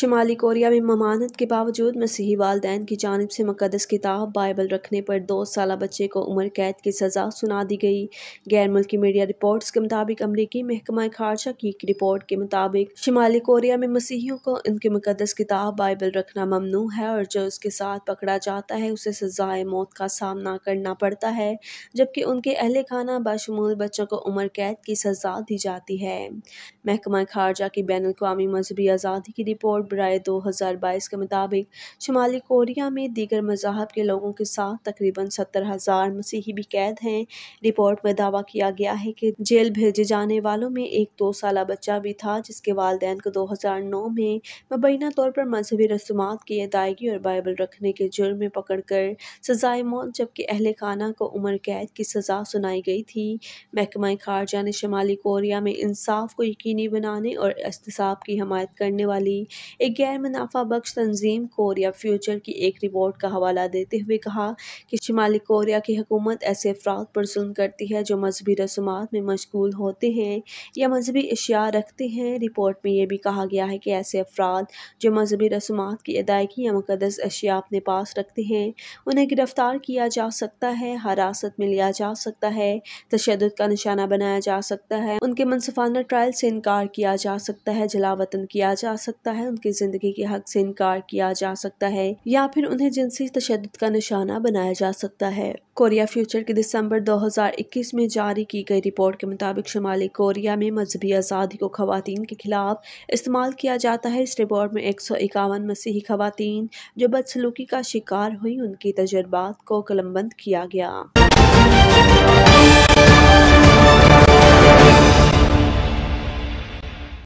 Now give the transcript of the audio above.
शुमाली Korea में ममानत के बावजूद मसीही वालदेन की जानब से मुकदस किताब बाइबल रखने पर दो साल बच्चे को उम्र कैद की सज़ा सुना दी गई गैर मुल्की मीडिया रिपोर्ट्स के मुताबिक अमरीकी महकमा खारजा की एक रिपोर्ट के मुताबिक शुमाली कोरिया में मसीहियों को उनके मुकदस किताब बाइबल रखना ममनू है और जो उसके साथ पकड़ा जाता है उसे सज़ाए मौत का सामना करना पड़ता है जबकि उनके अहल खाना बशमूल बच्चों को उम्र कैद की सज़ा दी जाती है महकमा खारजा की बैन अवी मजहबी आज़ादी की रिपोर्ट हज़ार 2022 के मुताबिक शुमाली कोरिया में दीगर मजाहब के लोगों के साथ तकरीबन सत्तर हज़ार मसीही भी कैद हैं रिपोर्ट में दावा किया गया है कि जेल भेजे जाने वालों में एक दो साल बच्चा भी था जिसके वालदेन को 2009 में मुबैना तौर पर मजहबी रसूमा की अदायगी और बाइबल रखने के जुर्म में पकड़ कर सजाए मौत जबकि अहल खाना को उम्र कैद की सजा सुनाई गई थी महकमा खारजा ने शुमाली कोरिया में इंसाफ को यकीनी बनाने और एहतसाब की हमायत करने वाली एक गैर मुनाफा बख्श तंजीम कोरिया फ्यूचर की एक रिपोर्ट का हवाला देते हुए कहा कि शुमाली कोरिया की हुकूमत ऐसे अफराद पर जुल्म करती है जो मजहबी रसूमात में मशगूल होते हैं या मजहबी अशिया रखते हैं रिपोर्ट में यह भी कहा गया है कि ऐसे अफराद जो मजहबी रसूमात की अदायगी या मुकदस अशिया अपने पास रखते हैं उन्हें गिरफ़्तार किया जा सकता है हिरासत में लिया जा सकता है तशद का निशाना बनाया जा सकता है उनके मनसफाना ट्रायल से इनकार किया जा सकता है जलावतन किया जा सकता है उनके की जिंदगी के हक से इनकार किया जा सकता है या फिर उन्हें जिनसी तशद का निशाना बनाया जा सकता है कोरिया फ्यूचर की दिसंबर 2021 में जारी की गई रिपोर्ट के मुताबिक शुमाली कोरिया में मजहबी आज़ादी को खातन के खिलाफ इस्तेमाल किया जाता है इस रिपोर्ट में एक सौ इक्यावन मसीही खातन जो बदसलूकी का शिकार हुई उनके तजर्बात को कलमबंद किया गया